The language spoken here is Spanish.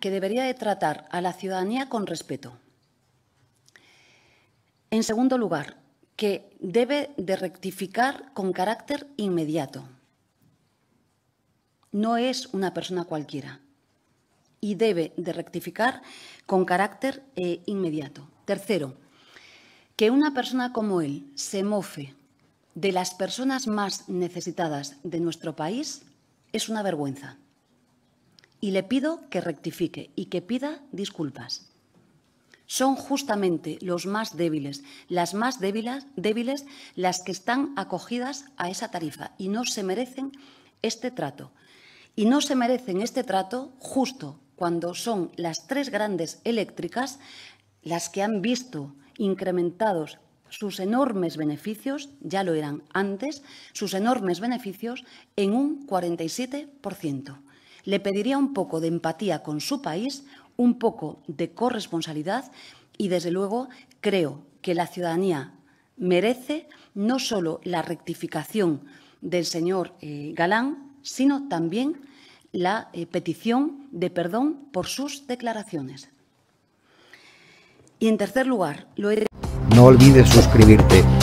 que debería de tratar a la ciudadanía con respeto. En segundo lugar, que debe de rectificar con carácter inmediato. No es una persona cualquiera y debe de rectificar con carácter eh, inmediato. Tercero, que una persona como él se mofe de las personas más necesitadas de nuestro país es una vergüenza y le pido que rectifique y que pida disculpas. Son justamente los más débiles, las más débiles, débiles las que están acogidas a esa tarifa y no se merecen este trato. Y no se merecen este trato justo cuando son las tres grandes eléctricas las que han visto incrementados sus enormes beneficios, ya lo eran antes, sus enormes beneficios en un 47% le pediría un poco de empatía con su país, un poco de corresponsabilidad y, desde luego, creo que la ciudadanía merece no solo la rectificación del señor eh, Galán, sino también la eh, petición de perdón por sus declaraciones. Y en tercer lugar, No olvides suscribirte